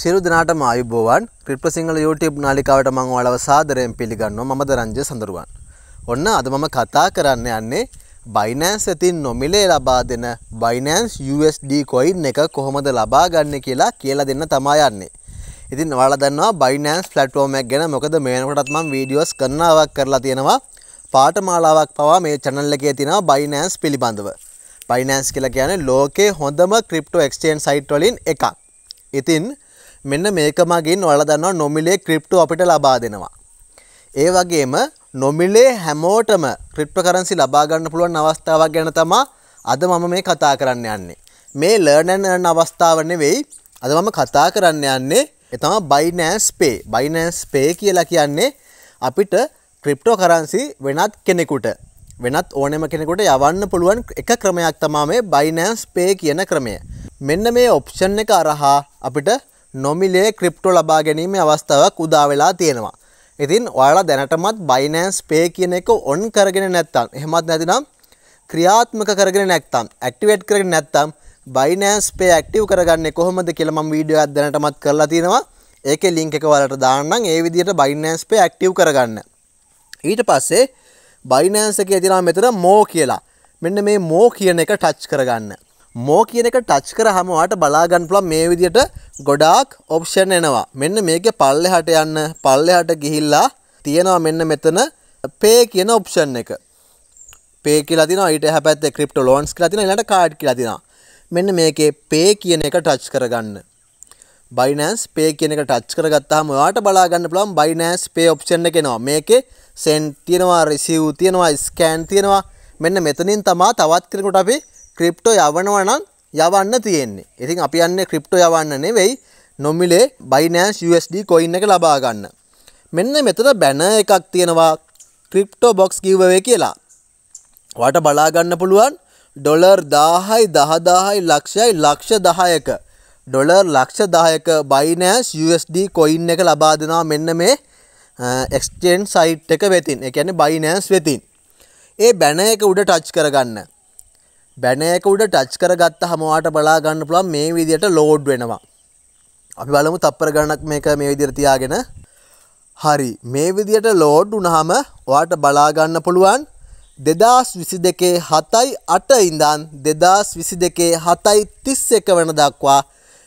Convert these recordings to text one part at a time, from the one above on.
සිරු දෙනාටම ආයුබෝවන් ක්‍රිප්ට සිංහල YouTube නාලිකාවට මම ඔයාලව සාදරයෙන් පිළිගන්නවා මම දරංජය සඳරුවන්. ඔන්න අද මම කතා කරන්න යන්නේ Binance ඇතින් නොමිලේ ලබා දෙන Binance USD coin එක කොහොමද ලබා ගන්න කියලා කියලා දෙන්න තමයි යන්නේ. ඉතින් ඔයාලා දන්නවා Binance platform එක ගැන මොකද මේනකොටත් මම videos කරනවක් කරලා තියෙනවා. පාඨමාලාවක් පවා මේ channel එකේ තියෙනවා Binance පිළිබඳව. Binance කියලා කියන්නේ ලෝකේ හොඳම crypto exchange site වලින් එකක්. ඉතින් මෙන්න මේක මගින් ඔයාලා දන්නවා නොමිලේ ක්‍රිප්ටෝ අපිට ලබා දෙනවා. ඒ වගේම නොමිලේ හැමෝටම ක්‍රිප්ටෝ කරන්සි ලබා ගන්න පුළුවන් අවස්ථාවක් ගැන තමයි අද මම මේ කතා කරන්න යන්නේ. මේ ලර්න් ඇන් අර්න් අවස්ථාව නෙවෙයි අද මම කතා කරන්න යන්නේ ඒ තමයි Binance Pay. Binance Pay කියලා කියන්නේ අපිට ක්‍රිප්ටෝ කරන්සි වෙනත් කෙනෙකුට වෙනත් ඕනෙම කෙනෙකුට යවන්න පුළුවන් එක ක්‍රමයක් තමයි මේ Binance Pay කියන ක්‍රමය. මෙන්න මේ ඔප්ෂන් එක අරහා අපිට නොමිලේ ක්‍රිප්ටෝ ලබා ගැනීම අවස්ථාවක් උදා වෙලා තියෙනවා. ඉතින් ඔයාලා දැනටමත් බයිනෑන්ස් පේ කියන එක ඔන් කරගෙන නැත්තම් එහෙමත් නැතිනම් ක්‍රියාත්මක කරගෙන නැත්තම් ඇක්ටිවේට් කරගෙන නැත්තම් බයිනෑන්ස් පේ ඇක්ටිව් කරගන්නේ කොහොමද කියලා මම වීඩියෝ එකක් දැනටමත් කරලා තිනවා. ඒකේ ලින්ක් එක වලට දාන්නම්. ඒ විදිහට බයිනෑන්ස් පේ ඇක්ටිව් කරගන්න. ඊට පස්සේ බයිනෑන්ස් එකේ තියෙනවා මෙතන මෝ කියලා. මෙන්න මේ මෝ කියන එක ටච් කරගන්න. මෝ කියන එක ටච් කර හමවාට බලාගන්න පුළන් මේ විදියට ගොඩාක් ඔප්ෂන් එනවා මෙන්න මේක පල්ලෙහට යන්න පල්ලෙහට ගිහිල්ලා තියෙනවා මෙන්න මෙතන පේ කියන ඔප්ෂන් එක පේ කියලා තිනවා ඊට හැපැත්තේ ක්‍රිප්ටෝ ලෝන්ස් කියලා තිනවා ඊළඟට කාඩ් කියලා තිනවා මෙන්න මේකේ පේ කියන එක ටච් කරගන්න Binance Pay කියන එක ටච් කරගත්තාම ඔයාට බලා ගන්න පුළුවන් Binance Pay option එක එනවා මේකේ send තියෙනවා receive තියෙනවා scan තියෙනවා මෙන්න මෙතනින් තමයි තවත් කෙනෙකුට අපි ක්‍රිප්ටෝ යවනවනම් යවන්න තියෙන්නේ ඉතින් අපි යන්න ක්‍රිප්ටෝ යවන්න නෙවෙයි නොමිලේ බයිනෑන්ස් USD කොයින් එක ලබා ගන්න මෙන්න මෙතන බැන එකක් තියෙනවා ක්‍රිප්ටෝ බොක්ස් කිව්වේ කියලා වාට බලා ගන්න පුළුවන් ඩොලර් 1000යි 10000යි ලක්ෂයයි ලක්ෂ 10ක ඩොලර් ලක්ෂ 10ක බයිනෑන්ස් USD කොයින් එක ලබා දෙනවා මෙන්න මේ එක්ස්චේන්ජ් සයිට් එක වෙතින් ඒ කියන්නේ බයිනෑන්ස් වෙතින් ඒ බැන එක උඩ ටච් කරගන්න බැනයක උඩ ටච් කර ගත්ත හමවාට බලා ගන්න පුළුවන් මේ විදියට ලෝඩ් වෙනවා. අපි බලමු තප්පර ගණනක් මේක මේ විදියට තියාගෙන. හරි මේ විදියට ලෝඩ් වුණාම ඔයාට බලා ගන්න පුළුවන් 2022 7.8 ඉඳන් 2022 7.31 වෙන දක්වා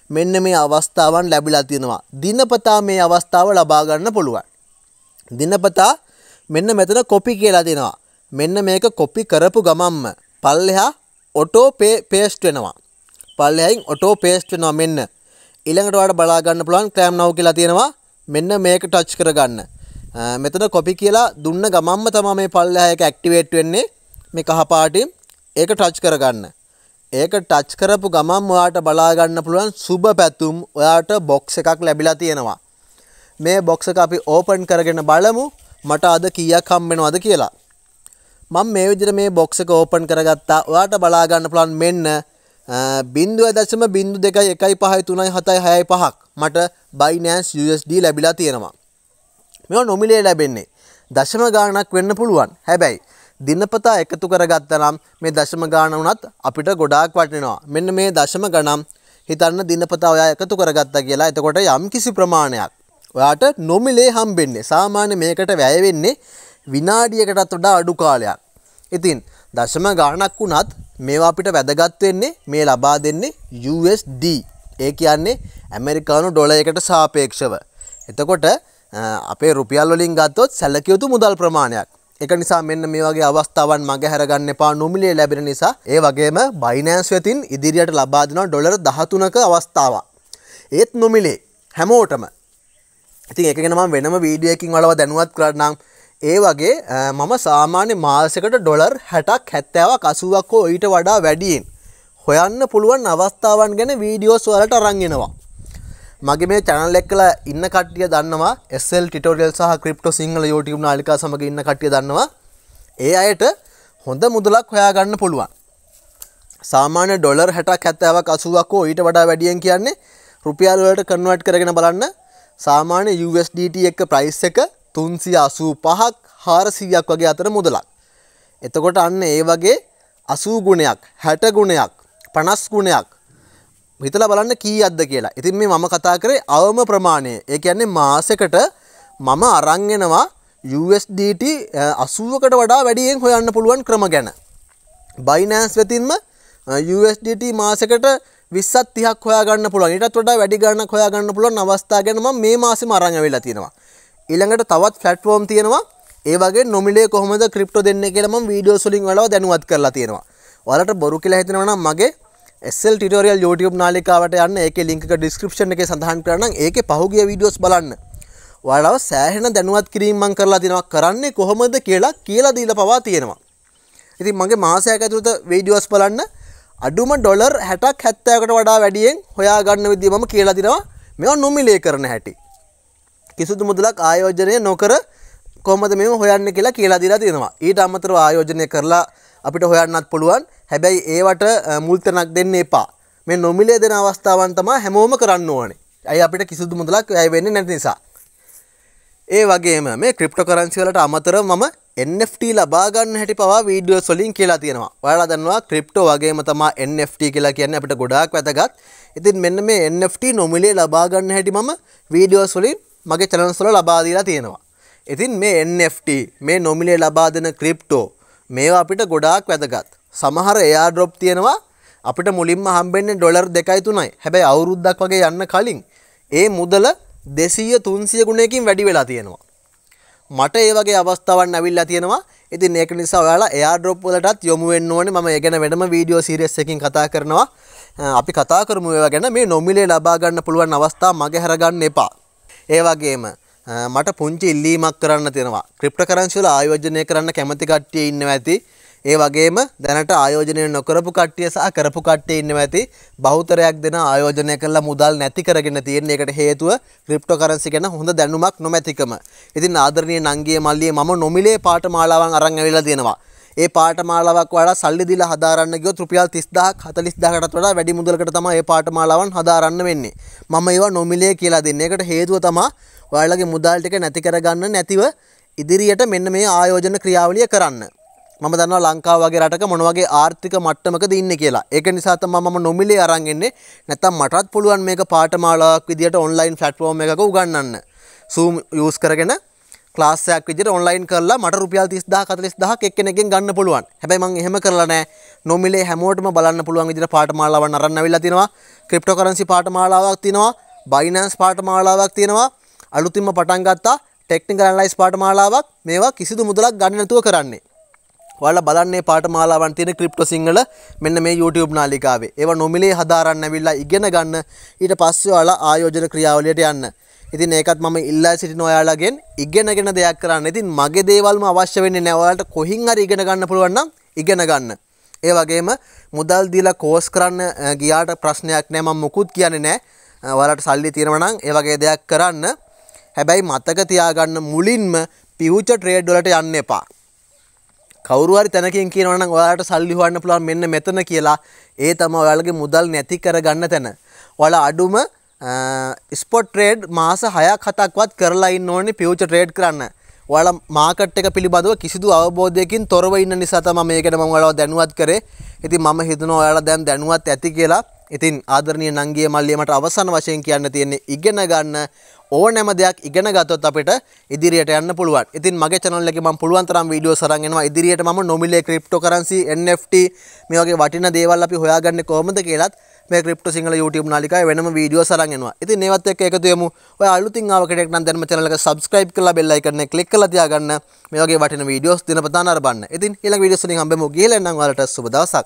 මෙන්න මේ අවස්ථාවන් ලැබිලා තියෙනවා. දිනපතා මේ අවස්ථාව ලබා ගන්න පුළුවන්. දිනපතා මෙන්න මෙතන කොපි කියලා දෙනවා. මෙන්න මේක කොපි කරපු ගමම්ම පල්ලෙහා ඔටෝ පේස්ට් වෙනවා පල්ලයින් ඔටෝ පේස්ට් වෙනවා මෙන්න ඉළඟට වාට බලාගන්න පුළුවන් ක්‍රෑම් නව කියලා තියෙනවා මෙන්න මේක ටච් කරගන්න මෙතන කොපි කියලා දුන්න ගමම්ම තම මේ පල්ලහයක ඇක්ටිවේට් වෙන්නේ මේ කහපාටි ඒක ටච් කරගන්න ඒක ටච් කරපු ගමම් ඔයාට බලාගන්න පුළුවන් සුබ පැතුම් ඔයාට බොක්ස එකක් ලැබිලා තියෙනවා මේ බොක්ස එක අපි ඕපන් කරගෙන බලමු මට අද කීයක් හම්බෙනවද කියලා මම මේ විදිහට මේ බොක්ස් එක ඕපන් කරගත්තා. ඔයාලට බලා ගන්න පුළුවන් මෙන්න 0.02153765ක් මට Binance USD ලැබිලා තියෙනවා. මේවා නොමිලේ ලැබෙන්නේ. දශම ගාණක් වෙන්න පුළුවන්. හැබැයි දිනපතා එකතු කරගත්තනම් මේ දශම ගාණ වුණත් අපිට ගොඩාක් වටිනවා. මෙන්න මේ දශම ගණන් හිතන්න දිනපතා ඔයා එකතු කරගත්තා කියලා. එතකොට යම් කිසි ප්‍රමාණයක් ඔයාට නොමිලේ හම්බෙන්නේ. සාමාන්‍ය මේකට වැය වෙන්නේ විනාඩියකටත් වඩා අඩු කාලයක්. ඉතින් දශම ගාණක් වුණත් මේවා අපිට වැදගත් වෙන්නේ මේ ලබා දෙන්නේ USD. ඒ කියන්නේ ඇමරිකානු ඩොලර් එකට සාපේක්ෂව. එතකොට අපේ රුපියල් වලින් ගත්තොත් සැලකිය යුතු මුදල් ප්‍රමාණයක්. එක නිසා මෙන්න මේ වගේ අවස්ථාවන් මගහැරගන්න එපා නොමිලේ ලැබෙන නිසා ඒ වගේම බයිනෑන්ස් වෙතින් ඉදිරියට ලබා දෙනවා ඩොලර් 13ක අවස්ථාවක්. ඒත් නොමිලේ හැමෝටම. ඉතින් ඒක ගැන මම වෙනම වීඩියෝ එකකින් ඔයාලව දැනුවත් කරන්නම්. ඒ වගේ මම සාමාන්‍ය මාසකට ඩොලර් හැටක් හැත්තෑවක් අසුවක් හෝ ඊට වඩා වැඩියෙන්. හොයන්න පුළුවන් අවස්ථාවන් ගැන වීඩියෝස් වලට රංගෙනවා. මගේ මේ චැනල් එක්කල ඉන්න කට්ටිය දන්නවා SL ටිටෝරියල් සහ ක්‍රිප්ටෝ සිංහල YouTube නාලිකා සමග ඉන්න කට්ටිය දන්නවා. ඒ අයට හොඳ මුදලක් හොයාගන්න පුළුවන්. සාමාන්‍ය ඩොලර් හැටක් හැත්තෑවක් අසුවක් හෝ ඊට වඩා වැඩියෙන් කියන්නේ රුපියල් වලට කන්වර්ට් කරගෙන බලන්න සාමාන්‍ය USDT එක ප්‍රයිස් එක තුන්සිය අසූ පහක් හාරසීයක් වගේ අතර මුදලක්. එතකොට අන්න ඒ වගේ අසූ ගුණයක් හැට ගුණයක් පනස් ගුණයක් හිතල බලන්න කී අද්ද කියලා ඉතින් මේ මම කතා කරේ අවම ප්‍රමාණය ඒ කියන්නේ මාසකට මම අරංගෙනවා USDT අසුවකට වඩා වැඩියෙන් හොයන්න පුළුවන් ක්‍රම ගැන බයිනෑන්ස් වෙතින්ම USDT මාසකට විස්සත් තිහක් හොයාගන්න පුළුවන් ඉටත් වඩා වැඩි ගන්න හොයාගන්න පුළුවන් අවස්ථා ගැනම මේ මාසෙම අරංග වෙලා තියෙනවා ඊළඟට තවත් ෆලට්ෆෝර්ම් තියෙනවා ඒ වගේ නොමිලේ කොහොමද ක්‍රිප්ටෝ දෙන්නේ කියලා මම වීඩියෝස් වලින් ඔයාලව දැනුවත් කරලා තියෙනවා. ඔයාලට බොරු කියලා හිතෙනවා නම් මගේ SL ටිටෝරියල් YouTube නාලිකාවට යන්න ඒකේ link එක description එකේ සඳහන් කරලා නම් ඒකේ පහුගිය වීඩියෝස් බලන්න. ඔයාලව සෑහෙන දැනුවත් කිරීම මම කරලා දෙනවා කරන්නේ කොහොමද කියලා කියලා දීලා පවා තියෙනවා. ඉතින් මගේ මාසයක් ඇතුළත වීඩියෝස් බලන්න අඩුම ඩොලර් 60ක් 70කට වඩා වැඩියෙන් හොයා ගන්න විදිය මම කියලා දෙනවා. මේවා නොමිලේ කරන හැටි. කිසිදු මුදලක් ආයෝජනය නොකර කොහොමද මෙම හොයන්න කියලා කියලා දීලා තියෙනවා. ඊට අමතරව ආයෝජනය කරලා අපිට හොයන්නත් පුළුවන්. හැබැයි ඒවට මුල් තැනක් දෙන්න එපා. මේ නොමිලේ දෙන අවස්ථාවන් තමයි හැමෝම කරන්න ඕනේ. ඇයි අපිට කිසිදු මුදලක් වැය වෙන්නේ නැති නිසා. ඒ වගේම මේ ක්‍රිප්ටෝ කරන්සි වලට අමතරව මම NFT ලබා ගන්න හැටි පවා වීඩියෝස් වලින් කියලා තියෙනවා. ඔයාලා දන්නවා ක්‍රිප්ටෝ වගේම තමයි NFT කියලා කියන්නේ අපිට ගොඩාක් වැදගත්. ඉතින් මෙන්න මේ NFT නොමිලේ ලබා ගන්න හැටි මම වීඩියෝස් වලින් මගේ චලන්ස්වල ලබාදීලා තියෙනවා. ඉතින් මේ NFT මේ නොමිලේ ලබා දෙන ක්‍රිප්ටෝ මේවා අපිට ගොඩාක් වැදගත්. සමහර එයාඩ්‍රොප් තියෙනවා අපිට මුලින්ම හම්බෙන්නේ ඩොලර් දෙකයි තුනයි. හැබැයි අවුරුද්දක් වගේ යන්න කලින් ඒ මුදල 200 300 ගුණයකින් වැඩි වෙලා තියෙනවා. මට ඒ වගේ අවස්ථාවන් ඇවිල්ලා තියෙනවා. ඉතින් ඒක නිසා ඔයාලා එයාඩ්‍රොප් වලටත් යොමු වෙන්න ඕනේ. මම ඒ ගැන වෙනම වීඩියෝ සීරීස් එකකින් කතා කරනවා. අපි කතා කරමු ඒවා ගැන. මේ නොමිලේ ලබා ගන්න පුළුවන් අවස්ථා මගේ හැරගන්න එපා. ඒ වගේම මට පුංචි ඉල්ලීමක් කරන්න තියෙනවා. ක්‍රිප්ටෝ කරන්සි වල ආයෝජනය කරන්න කැමති කට්ටිය ඉන්නවා ඇති. ඒ වගේම දැනට ආයෝජනය නොකරපු කට්ටිය සහ කරපු කට්ටිය ඉන්නවා ඇති බහුතරයක් දෙන ආයෝජනය කළා මුදල් නැති කරගෙන තියෙන එකට හේතුව ක්‍රිප්ටෝ කරන්සි ගැන හොඳ දැනුමක් නොමැතිකම. ඉතින් ආදරණීය නංගියේ මල්ලියේ මම නොමිලේ පාඨමාලාවන් අරන් ඇවිල්ලා තියෙනවා. ඒ පාටමාලාවක් වඩා සල්ලි දීලා හදාරන්න ගියොත් රුපියල් 30000ක් 40000කටත් වඩා වැඩි මුදලකට තමයි මේ පාටමාලාවන් හදාරන්න වෙන්නේ. මම ඒවා නොමිලේ කියලා දෙන්නේ. ඒකට හේතුව තමයි ඔයාලගේ මුදල් ටික නැති කරගන්න නැතිව ඉදිරියට මෙන්න මේ ආයෝජන ක්‍රියාවලිය කරන්න. මම දන්නවා ලංකාව වගේ රටක මොන වගේ ආර්ථික මට්ටමකද ඉන්නේ කියලා. ඒක නිසා තමයි මම නොමිලේ අරන් එන්නේ. නැත්තම් මටත් පුළුවන් මේක පාඨමාලාවක් විදියට ඔන්ලයින් ප්ලැට්ෆෝම් එකක උගන්වන්න. Zoom use කරගෙන ලාස්සයක් විදිට ඔන්ලයින් කරලා මට රුපියල් තිස්දා කතලස් දහ එක්කෙනෙකින් ගන්න පුළුවන් හැබැයි මං එහෙම කරලා නෑ නොමිලේ හැමෝටම බලන්න පුළුවන් විදිට පාටමාලාව නරන්න වෙලා තිනවා ක්‍රිප්ටෝකරන්සි පාටමාලාවක් තිනවා බයිනන්ස් පාටමාලාවක් තියෙනවා අලුතින්ම පටන් ගත්තා ටෙක්නිකල් ඇනලයිස් පාටමාලාවක් මේවා කිසිදු මුදලක් ගන්න නැතුව කරන්නේ ඔයාලා බලන්නේ පාඨමාලාවන් තියෙන ක්‍රිප්ටෝ සිංහල මෙන්න මේ YouTube නාලිකාවේ. ඒවා නොමිලේ හදාරන්න ඇවිල්ලා ඉගෙන ගන්න. ඊට පස්සේ ඔයාලා ආයෝජන ක්‍රියාවලියට යන්න. ඉතින් ඒකත් මම ඉල්ලා සිටින ඔයාලගෙන් ඉගෙනගෙන දෙයක් කරන්න. ඉතින් මගේ දේවල්ම අවශ්‍ය වෙන්නේ නැහැ. ඔයාලට කොහින් හරි ඉගෙන ගන්න පුළුවන් නම් ඉගෙන ගන්න. ඒ වගේම මුදල් දීලා කෝස් කරන්න ගියාට ප්‍රශ්නයක් නැහැ. මම මුකුත් කියන්නේ නැහැ. ඔයාලට සල්ලි තියෙනවා නම් ඒ වගේ දෙයක් කරන්න. හැබැයි මතක තියාගන්න මුලින්ම ෆියුචර් ට්‍රේඩ් වලට යන්න එපා. කවුරු හරි තැනකින් කියනවා නම් ඔයාලට සල්ලි හොයන්න පුළුවන් මෙන්න මෙතන කියලා. ඒ තමයි ඔයාලගේ මුදල් නැති කරගන්න තැන. ඔයාලා අඩුම ස්පොට් uh, ට්‍රේඩ් මාස හයක් හතක්වත් කරලා ඉන්න ඕනේ ෆියුචර් ට්‍රේඩ් කරන්න. ඔයාලා මාකට් එක පිළිබඳව කිසිදු අවබෝධයකින් තොරව ඉන්න නිසා තමයි මේකට මම ඔයාලව දැනුවත් කරේ. ඉතින් මම හිතනවා ඔයාලා දැන් දැනුවත් ඇති කියලා. ඉතින් ආදරණීය නංගියේ මල්ලිය මට අවසන් වශයෙන් කියන්න තියෙන්නේ ඉගෙන ගන්න ඕනෑම දෙයක් ඉගෙන ගත්තොත් අපිට ඉදිරියට යන්න පුළුවන්. ඉතින් මගේ channel එකේ මම පුළුවන් තරම් වීඩියෝස් අරන් එනවා. ඉදිරියට මම නොමිලේ cryptocurrency NFT මේ වගේ වටිනා දේවල් අපි හොයාගන්නේ කොහොමද කියලාත් මේ ක්‍රිප්ටෝ සිංහල YouTube නාලිකාවේ වෙනම වීඩියෝස් අරන් එනවා. ඉතින් මේවත් එක්ක එකතු වෙමු. ඔය අලුතින් ආව කෙනෙක් නම් දැන්ම channel එක subscribe කරලා bell icon එක click කරලා තියාගන්න. මේ වගේ වටින වීඩියෝස් දිනපතා නරඹන්න. ඉතින් ඊළඟ වීඩියෝස් වලින් හම්බෙමු. ගිහලා නම් ඔයාලට සුබ දවසක්.